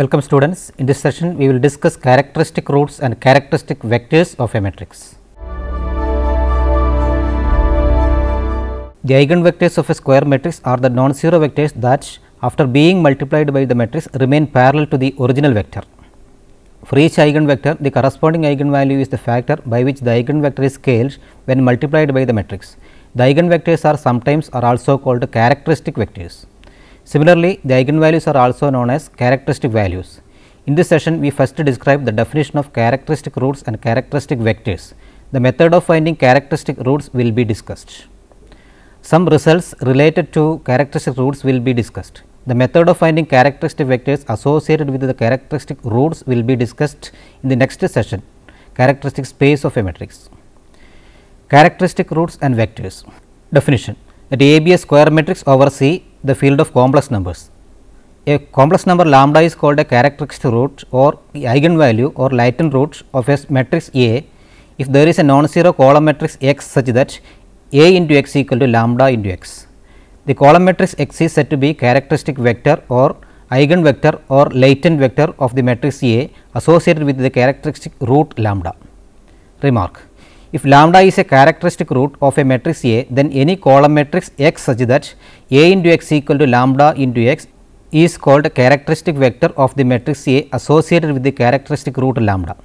Welcome students. In this session, we will discuss characteristic roots and characteristic vectors of a matrix. The eigenvectors of a square matrix are the non-zero vectors that after being multiplied by the matrix remain parallel to the original vector. For each eigenvector, the corresponding eigenvalue is the factor by which the eigenvector is scaled when multiplied by the matrix. The eigenvectors are sometimes are also called characteristic vectors. Similarly, the eigenvalues are also known as characteristic values. In this session, we first describe the definition of characteristic roots and characteristic vectors. The method of finding characteristic roots will be discussed. Some results related to characteristic roots will be discussed. The method of finding characteristic vectors associated with the characteristic roots will be discussed in the next session, characteristic space of a matrix. Characteristic roots and vectors. Definition that A B A square matrix over C the field of complex numbers. A complex number lambda is called a characteristic root or eigenvalue or latent root of a matrix A if there is a non-zero column matrix X such that A into X equal to lambda into X. The column matrix X is said to be characteristic vector or eigenvector or latent vector of the matrix A associated with the characteristic root lambda. Remark if lambda is a characteristic root of a matrix A, then any column matrix X such that A into X equal to lambda into X is called a characteristic vector of the matrix A associated with the characteristic root lambda.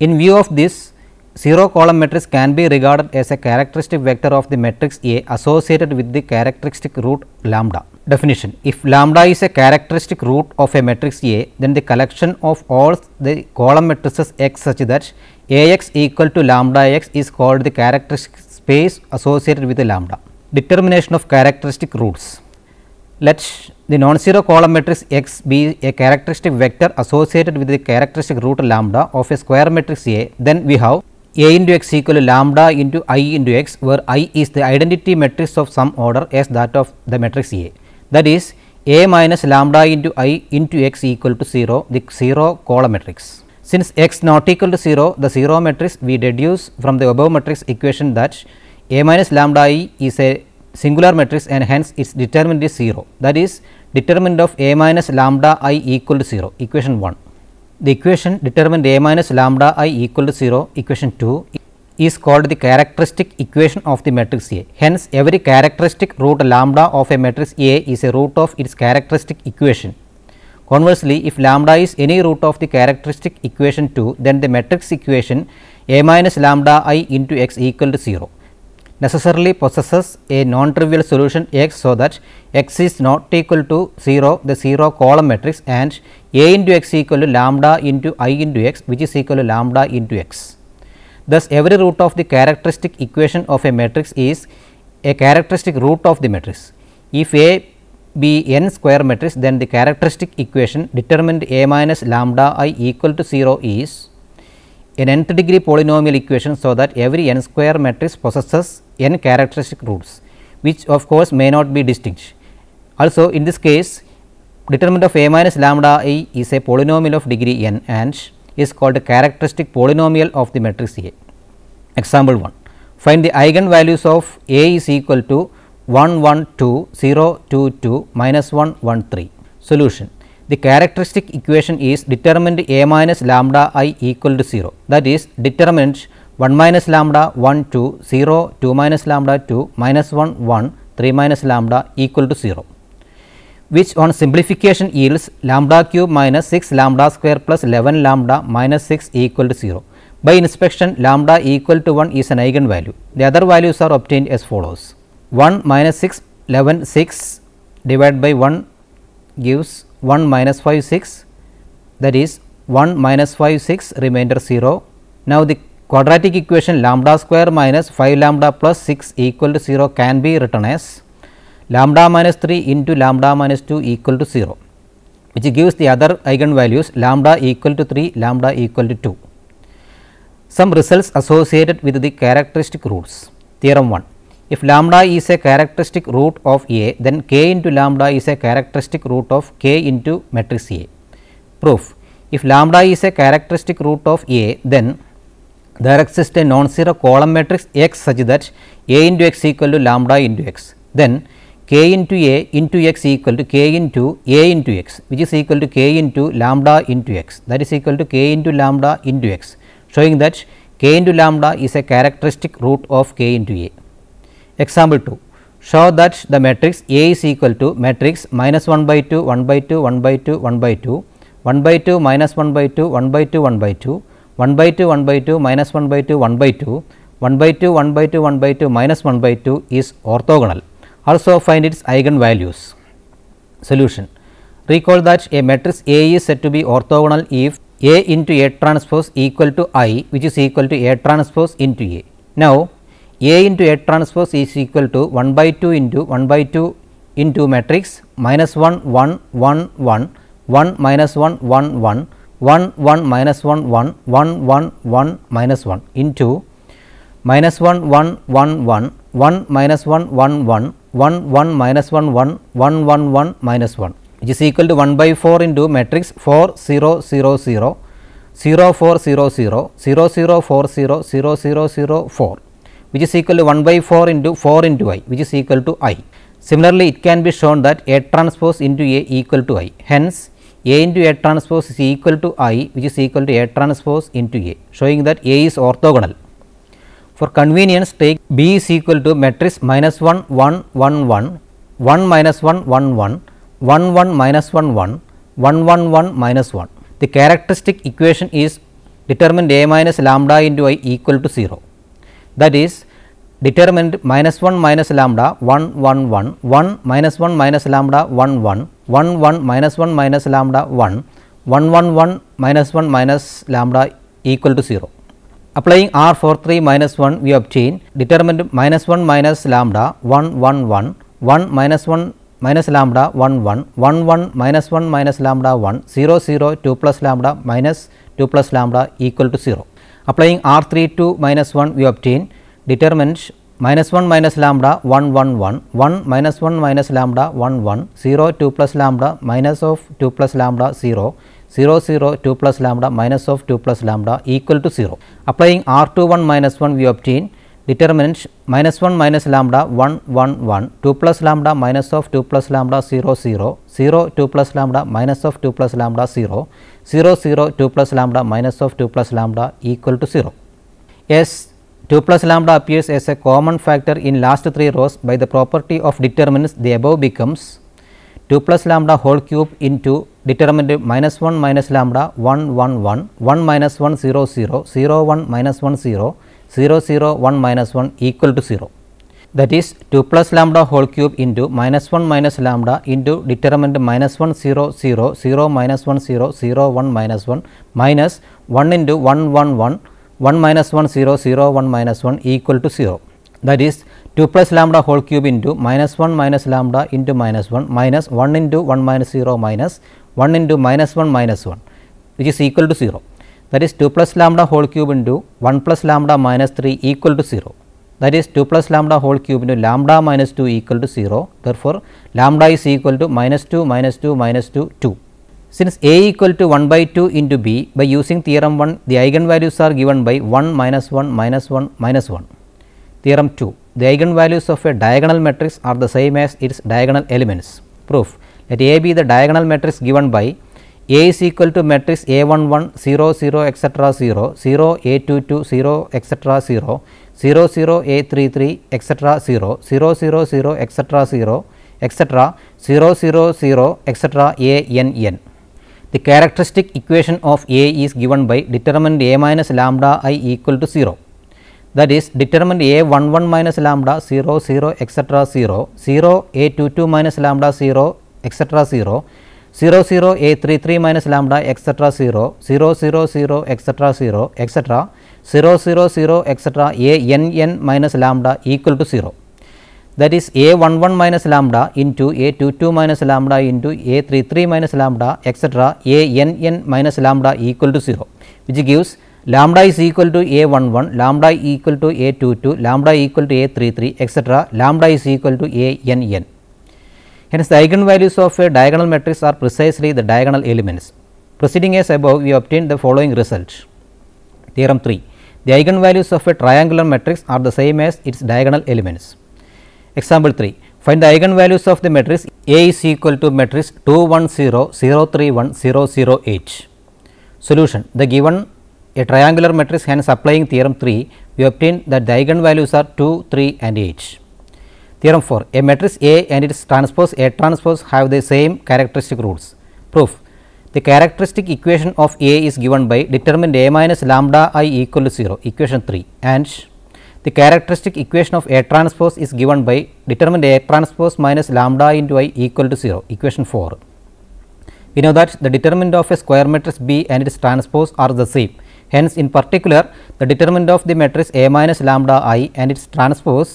In view of this, 0 column matrix can be regarded as a characteristic vector of the matrix A associated with the characteristic root lambda. Definition If lambda is a characteristic root of a matrix A, then the collection of all the column matrices X such that Ax equal to lambda x is called the characteristic space associated with the lambda. Determination of characteristic roots. Let the non-zero column matrix X be a characteristic vector associated with the characteristic root lambda of a square matrix A, then we have A into X equal to lambda into I into X, where I is the identity matrix of some order as that of the matrix A. That is, A minus lambda into I into X equal to 0, the 0 column matrix. Since x not equal to 0, the 0 matrix we deduce from the above matrix equation that A minus lambda i is a singular matrix and hence its determinant is 0. That is determinant of A minus lambda i equal to 0 equation 1. The equation determinant A minus lambda i equal to 0 equation 2 is called the characteristic equation of the matrix A. Hence, every characteristic root lambda of a matrix A is a root of its characteristic equation. Conversely, if lambda is any root of the characteristic equation 2, then the matrix equation A minus lambda i into x equal to 0 necessarily possesses a non-trivial solution x so that x is not equal to 0, the 0 column matrix and A into x equal to lambda into i into x which is equal to lambda into x. Thus, every root of the characteristic equation of a matrix is a characteristic root of the matrix. If A be n square matrix then the characteristic equation determinant a minus lambda i equal to 0 is an nth degree polynomial equation so that every n square matrix possesses n characteristic roots which of course may not be distinct. Also in this case determinant of a minus lambda i is a polynomial of degree n and is called a characteristic polynomial of the matrix A. Example 1 find the eigenvalues of A is equal to 112022 minus 113. Solution The characteristic equation is determinant A minus lambda i equal to 0 that is determinant 1 minus lambda 1 2 0 2 minus lambda 2 minus 1 1 3 minus lambda equal to 0 which on simplification yields lambda cube minus 6 lambda square plus 11 lambda minus 6 equal to 0. By inspection lambda equal to 1 is an eigenvalue. The other values are obtained as follows. 1 minus 6 11 6 divided by 1 gives 1 minus 5 6 that is 1 minus 5 6 remainder 0. Now, the quadratic equation lambda square minus 5 lambda plus 6 equal to 0 can be written as lambda minus 3 into lambda minus 2 equal to 0 which gives the other eigenvalues lambda equal to 3 lambda equal to 2. Some results associated with the characteristic rules theorem 1 if lambda is a characteristic root of A, then k into lambda is a characteristic root of k into matrix A. Proof. If lambda is a characteristic root of A, then there exists a non-zero column matrix X such that A into X equal to lambda into X. Then k into A into X equal to k into A into X, which is equal to k into lambda into X, that is equal to k into lambda into X, showing that k into lambda is a characteristic root of k into A. Example 2 show that the matrix A is equal to matrix minus 1 by 2 1 by 2 1 by 2 1 by 2 1 by 2 minus 1 by 2 1 by 2 1 by 2 1 by 2 1 by 2 minus 1 by 2 1 by 2 1 by 2 1 by 2 1 by 2 minus 1 by 2 is orthogonal also find its eigenvalues. Solution Recall that a matrix A is said to be orthogonal if A into A transpose equal to I which is equal to A transpose into A. Now, a into A transpose is equal to 1 by 2 into 1 by 2 into matrix minus 1 1 1 1 1 minus 1 1 1 1 1 minus 1 1 1 1 1 minus 1 into minus 1 1 1 1 1 minus 1 1 1 1 1 minus 1 1 1 1 1 minus 1 which is equal to 1 by 4 into matrix 4 0 0 0 0 4 0 0 0 0 4 0 0 0 0 4 which is equal to 1 by 4 into 4 into i which is equal to i. Similarly, it can be shown that A transpose into A equal to i. Hence, A into A transpose is equal to i which is equal to A transpose into A showing that A is orthogonal. For convenience take B is equal to matrix minus 1 1 1 1 1 minus 1 1 1 1 1 minus 1 1 1 1 1 minus 1. The characteristic equation is determined A minus lambda into i equal to 0 that is determinant minus 1 minus lambda 1 1 1 1 minus 1 minus lambda 1 1 1 1 minus 1 minus lambda 1 1 1 1 minus 1 minus lambda equal to 0. Applying R for 3 minus 1 we obtain determinant minus 1 minus lambda 1 1 1 1 minus 1 minus lambda 1 1 1 1 minus 1 minus lambda 1 0 0 2 plus lambda minus 2 plus lambda equal to 0. Applying R3 to minus 1 we obtain determinant minus 1 minus lambda 1 1 1 1 minus 1 minus lambda 1 1 0 2 plus lambda minus of 2 plus lambda 0 0 0 2 plus lambda minus of 2 plus lambda equal to 0. Applying R 2 1 minus 1 we obtain determinant minus 1 minus lambda 1 1 1 2 plus lambda minus of 2 plus lambda 0 0 0 2 plus lambda minus of 2 plus lambda 0 0 0 2 plus lambda minus of 2 plus lambda equal to 0. S 2 plus lambda appears as a common factor in last 3 rows by the property of determinants the above becomes 2 plus lambda whole cube into determinant minus 1 minus lambda 1 1 1 1 minus 1 0 0 0 1 minus 1 0 0 0 1 minus 1 equal to 0 that is 2 plus lambda whole cube into minus 1 minus lambda into determinant minus 1 0 0 0 minus 1 0 0 1 minus 1 minus 1 into 1 1 1 1 minus 1 0 0 1 minus 1 equal to 0 that is 2 plus lambda whole cube into minus 1 minus lambda into minus 1 minus 1 into 1 minus 0 minus 1 into minus 1 minus 1 which is equal to 0 that is 2 plus lambda whole cube into 1 plus lambda minus 3 equal to 0 that is 2 plus lambda whole cube into lambda minus 2 equal to 0. Therefore, lambda is equal to minus 2 minus 2 minus 2 2. Since A equal to 1 by 2 into B by using theorem 1 the eigenvalues are given by 1 minus 1 minus 1 minus 1. Theorem 2 the eigenvalues of a diagonal matrix are the same as its diagonal elements. Proof let A be the diagonal matrix given by a is equal to matrix A zero 1 0 0 etc 0 0 A A22 0 etc 0 0 0 A zero A33 3 etc 0 0 0 0 etc 0 etc 0 0 0 etc A n n. The characteristic equation of A is given by determinant A minus lambda i equal to 0 that is determinant A 11 minus lambda 0 0 etc 0 0 A A22 minus lambda 0 etc 0 0 0 a 3 3 minus lambda etcetera 0 0 0 0 etc 0 etcetera 0 0 0 etcetera a n n minus lambda equal to 0 that is a 1 1 minus lambda into a 2 2 minus lambda into a 3 3 minus lambda etcetera a n n minus lambda equal to 0 which gives lambda is equal to a 1 1 lambda equal to a 2 2 lambda equal to a 3 3 etcetera lambda is equal to a n n. Hence, the eigenvalues of a uh, diagonal matrix are precisely the diagonal elements. Proceeding as above, we obtain the following result. Theorem 3. The eigenvalues of a triangular matrix are the same as its diagonal elements. Example 3. Find the eigenvalues of the matrix A is equal to matrix 2 1 0 0 3 1 0 0 H. Solution. The given a triangular matrix hence applying theorem 3, we obtain that the eigenvalues are 2, 3 and H. Theorem 4. A matrix A and its transpose A transpose have the same characteristic roots. Proof. The characteristic equation of A is given by determinant A minus lambda i equal to 0 equation 3 and the characteristic equation of A transpose is given by determinant A transpose minus lambda into i equal to 0 equation 4. We know that the determinant of a square matrix B and its transpose are the same. Hence, in particular the determinant of the matrix A minus lambda i and its transpose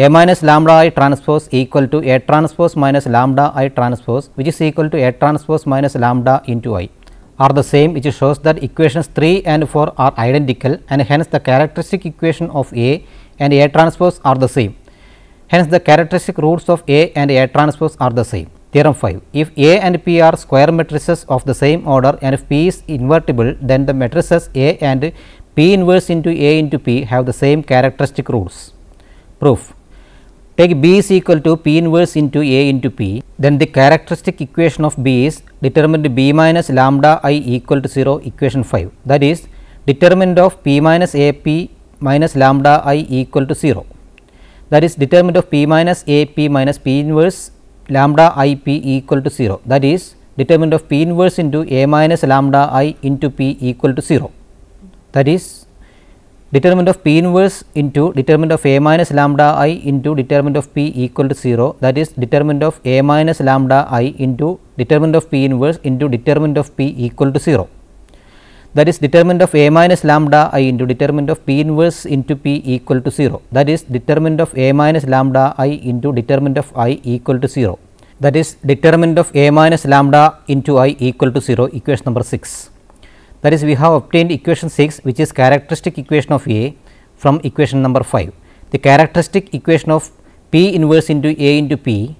a minus lambda i transpose equal to A transpose minus lambda i transpose which is equal to A transpose minus lambda into i are the same which shows that equations 3 and 4 are identical and hence the characteristic equation of A and A transpose are the same. Hence, the characteristic roots of A and A transpose are the same. Theorem 5. If A and P are square matrices of the same order and if P is invertible, then the matrices A and P inverse into A into P have the same characteristic roots. Proof. Take B is equal to P inverse into A into P, then the characteristic equation of B is determinant B minus lambda i equal to 0 equation 5. That is determinant of P minus A P minus lambda i equal to 0. That is determinant of P minus A P minus P inverse lambda i P equal to 0. That is determinant of P inverse into A minus lambda i into P equal to 0. That is determinant of P inverse into determinant of A minus lambda i into determinant of P equal to 0 that is determinant of A minus lambda i into determinant of P inverse into determinant of P equal to 0 that is determinant of A minus lambda i into determinant of P inverse into P equal to 0 that is determinant of A minus lambda i into determinant of i equal to 0 that is determinant of A minus lambda into i equal to 0 equation number 6. That is, we have obtained equation 6 which is characteristic equation of A from equation number 5. The characteristic equation of P inverse into A into P,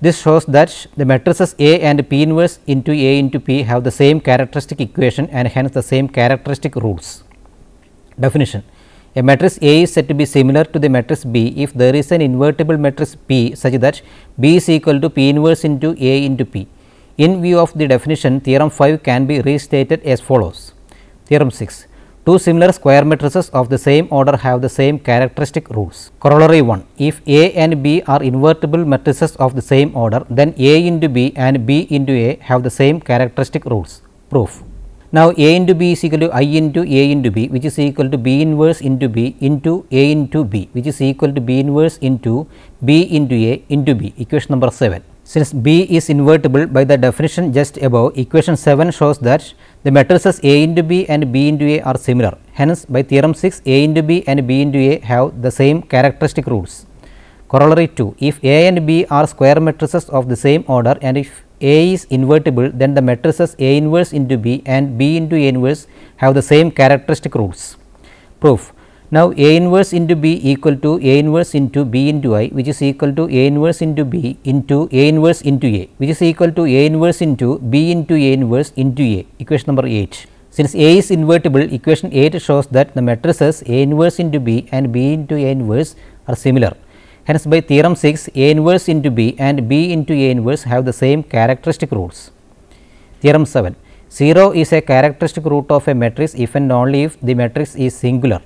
this shows that the matrices A and P inverse into A into P have the same characteristic equation and hence the same characteristic rules. Definition A matrix A is said to be similar to the matrix B if there is an invertible matrix P such that B is equal to P inverse into A into P. In view of the definition, theorem 5 can be restated as follows. Theorem 6. Two similar square matrices of the same order have the same characteristic rules. Corollary 1. If A and B are invertible matrices of the same order, then A into B and B into A have the same characteristic rules. Proof. Now, A into B is equal to I into A into B, which is equal to B inverse into B into A into B, which is equal to B inverse into B into A into B, equation number 7. Since B is invertible by the definition just above, equation 7 shows that the matrices A into B and B into A are similar. Hence, by theorem 6, A into B and B into A have the same characteristic rules. Corollary 2, if A and B are square matrices of the same order and if A is invertible, then the matrices A inverse into B and B into A inverse have the same characteristic rules. Proof now, A inverse into B equal to A inverse into B into I which is equal to A inverse into B into A inverse into A which is equal to A inverse into B into A inverse into A equation number 8. Since A is invertible equation 8 shows that the matrices A inverse into B and B into A inverse are similar. Hence, by theorem 6 A inverse into B and B into A inverse have the same characteristic roots. Theorem 7 0 is a characteristic root of a matrix if and only if the matrix is singular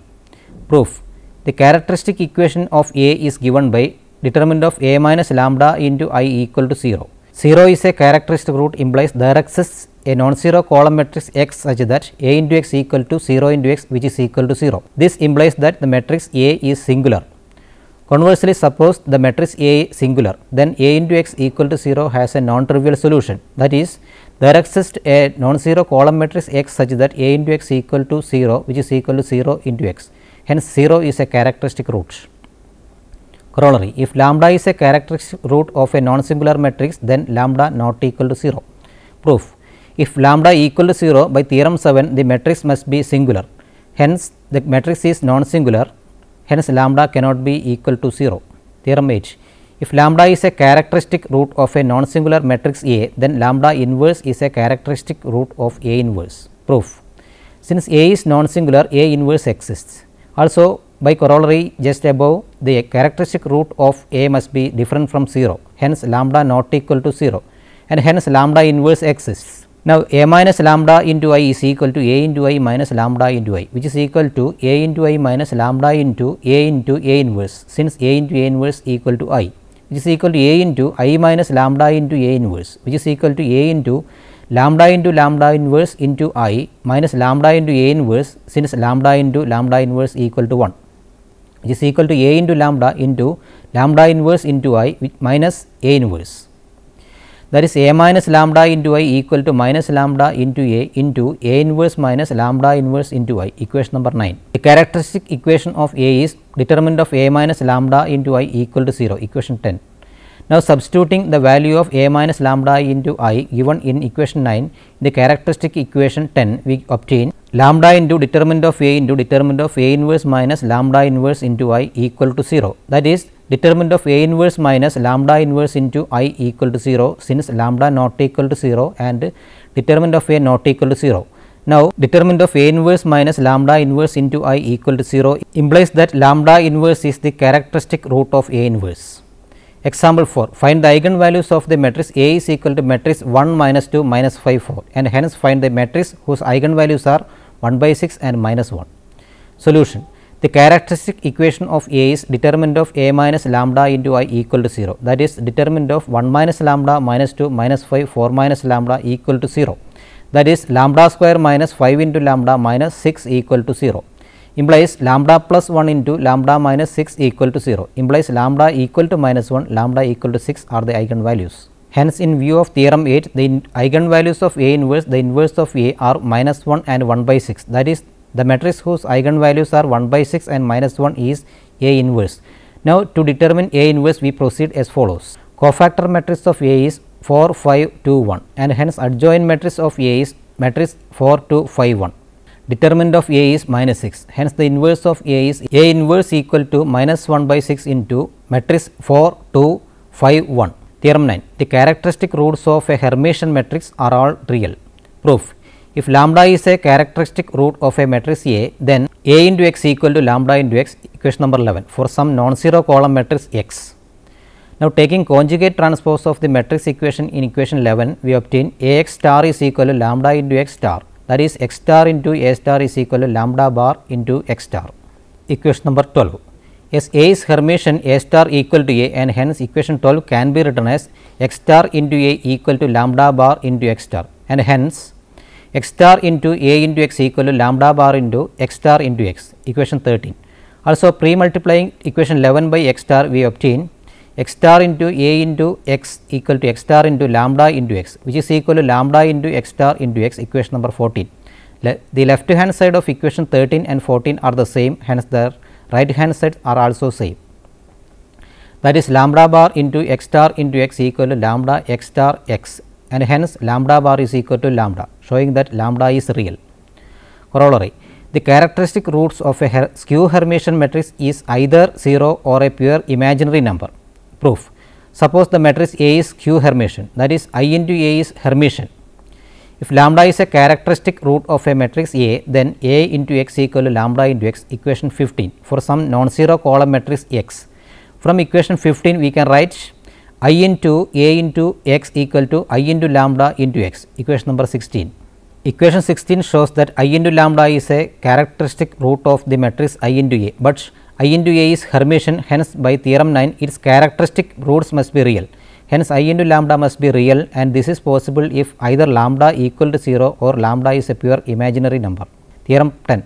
proof. The characteristic equation of A is given by determinant of A minus lambda into I equal to 0. 0 is a characteristic root implies there exists a non-zero column matrix X such that A into X equal to 0 into X which is equal to 0. This implies that the matrix A is singular. Conversely, suppose the matrix A singular, then A into x equal to 0 has a non-trivial solution. That is, there exists a non-zero column matrix x such that A into x equal to 0, which is equal to 0 into x. Hence, 0 is a characteristic root. Corollary, if lambda is a characteristic root of a non-singular matrix, then lambda not equal to 0. Proof, if lambda equal to 0 by theorem 7, the matrix must be singular. Hence, the matrix is non-singular, hence lambda cannot be equal to 0. Theorem 8, if lambda is a characteristic root of a non-singular matrix A, then lambda inverse is a characteristic root of A inverse. Proof, since A is non-singular, A inverse exists. Also by corollary just above the characteristic root of A must be different from 0 hence lambda not equal to 0 and hence lambda inverse exists. Now A minus lambda into I is equal to A into I minus lambda into I which is equal to A into I minus lambda into A into A inverse since A into A inverse equal to I which is equal to A into I minus lambda into A inverse which is equal to A into lambda into lambda inverse into i minus lambda into a inverse since lambda into lambda inverse equal to 1 which is equal to a into lambda into lambda inverse into i minus a inverse that is a minus lambda into i equal to minus lambda into a into a inverse minus lambda inverse into i equation number 9. The characteristic equation of a is determinant of a minus lambda into i equal to 0 equation 10. Now, substituting the value of a minus lambda into i given in equation 9, the characteristic equation 10, we obtain lambda into determinant of a into determinant of a inverse minus lambda inverse into i equal to 0. That is, determinant of a inverse minus lambda inverse into i equal to 0, since lambda not equal to 0 and determinant of a not equal to 0. Now, determinant of A inverse minus lambda inverse into I equal to 0 implies that lambda inverse is the characteristic root of A inverse. Example 4 find the eigenvalues of the matrix A is equal to matrix 1 minus 2 minus 5 4 and hence find the matrix whose eigenvalues are 1 by 6 and minus 1. Solution The characteristic equation of A is determinant of A minus lambda into I equal to 0 that is determinant of 1 minus lambda minus 2 minus 5 4 minus lambda equal to 0 that is lambda square minus 5 into lambda minus 6 equal to 0 implies lambda plus 1 into lambda minus 6 equal to 0 implies lambda equal to minus 1 lambda equal to 6 are the eigenvalues. Hence, in view of theorem 8 the eigenvalues of A inverse the inverse of A are minus 1 and 1 by 6 that is the matrix whose eigenvalues are 1 by 6 and minus 1 is A inverse. Now, to determine A inverse we proceed as follows cofactor matrix of A is 4 5 2 1 and hence adjoint matrix of A is matrix 4 2 5 1 determinant of A is minus 6. Hence, the inverse of A is A inverse equal to minus 1 by 6 into matrix 4, 2, 5, 1. Theorem 9. The characteristic roots of a Hermitian matrix are all real. Proof. If lambda is a characteristic root of a matrix A, then A into x equal to lambda into x equation number 11 for some non-zero column matrix x. Now, taking conjugate transpose of the matrix equation in equation 11, we obtain A x star is equal to lambda into x star that is x star into a star is equal to lambda bar into x star. Equation number 12. As a is Hermitian, a star equal to a and hence equation 12 can be written as x star into a equal to lambda bar into x star and hence x star into a into x equal to lambda bar into x star into x equation 13. Also pre multiplying equation 11 by x star we obtain x star into a into x equal to x star into lambda into x which is equal to lambda into x star into x equation number 14. Le the left hand side of equation 13 and 14 are the same hence their right hand sides are also same. That is lambda bar into x star into x equal to lambda x star x and hence lambda bar is equal to lambda showing that lambda is real. Corollary the characteristic roots of a her skew Hermitian matrix is either 0 or a pure imaginary number proof. Suppose the matrix A is Q Hermitian that is I into A is Hermitian. If lambda is a characteristic root of a matrix A then A into x equal to lambda into x equation 15 for some non-zero column matrix x. From equation 15 we can write I into A into x equal to I into lambda into x equation number 16. Equation 16 shows that I into lambda is a characteristic root of the matrix I into A, but I into A is Hermitian hence by theorem 9 its characteristic roots must be real. Hence I into lambda must be real and this is possible if either lambda equal to 0 or lambda is a pure imaginary number. Theorem 10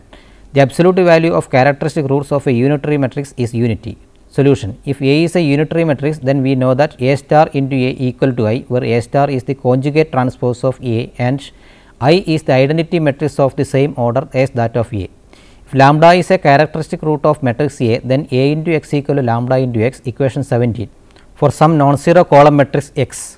The absolute value of characteristic roots of a unitary matrix is unity. Solution If A is a unitary matrix then we know that A star into A equal to I where A star is the conjugate transpose of A and I is the identity matrix of the same order as that of A lambda is a characteristic root of matrix A, then A into x equal to lambda into x equation 17 for some non-zero column matrix x.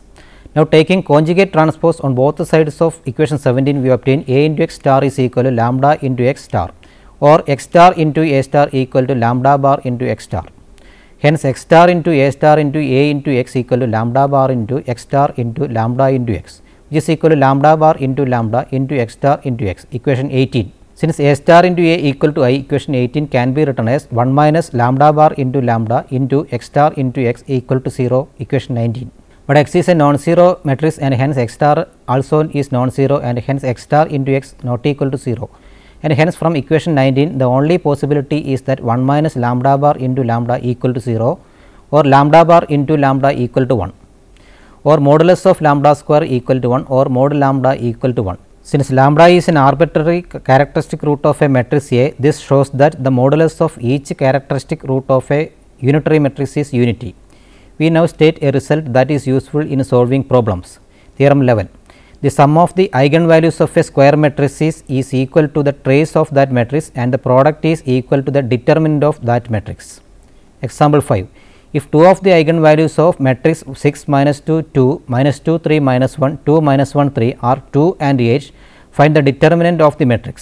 Now, taking conjugate transpose on both the sides of equation 17, we obtain A into x star is equal to lambda into x star or x star into A star equal to lambda bar into x star. Hence, x star into A star into A into x equal to lambda bar into x star into lambda into x which is equal to lambda bar into lambda into x star into x equation 18. Since A star into A equal to I equation 18 can be written as 1 minus lambda bar into lambda into x star into x equal to 0 equation 19. But x is a non-zero matrix and hence x star also is non-zero and hence x star into x not equal to 0. And hence from equation 19 the only possibility is that 1 minus lambda bar into lambda equal to 0 or lambda bar into lambda equal to 1 or modulus of lambda square equal to 1 or mod lambda equal to 1. Since lambda is an arbitrary characteristic root of a matrix A, this shows that the modulus of each characteristic root of a unitary matrix is unity. We now state a result that is useful in solving problems. Theorem 11. The sum of the eigenvalues of a square matrix is, is equal to the trace of that matrix and the product is equal to the determinant of that matrix. Example 5 if two of the eigenvalues of matrix 6 minus 2 2 minus 2 3 minus 1 2 minus 1 3 are 2 and h find the determinant of the matrix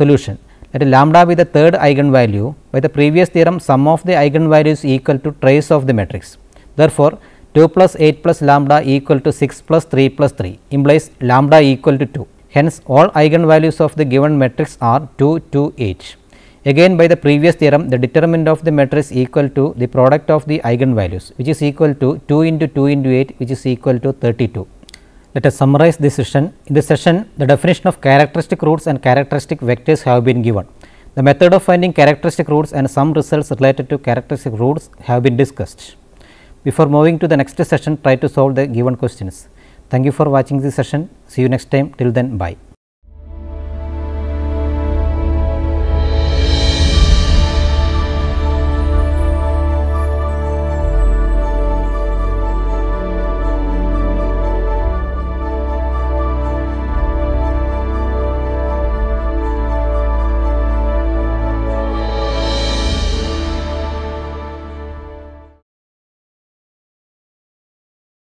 solution let lambda be the third eigenvalue by the previous theorem sum of the eigenvalues equal to trace of the matrix therefore 2 plus 8 plus lambda equal to 6 plus 3 plus 3 implies lambda equal to 2 hence all eigenvalues of the given matrix are 2 2 h Again by the previous theorem the determinant of the matrix equal to the product of the eigenvalues which is equal to 2 into 2 into 8 which is equal to 32. Let us summarize this session. In this session the definition of characteristic roots and characteristic vectors have been given. The method of finding characteristic roots and some results related to characteristic roots have been discussed. Before moving to the next session try to solve the given questions. Thank you for watching this session. See you next time till then bye.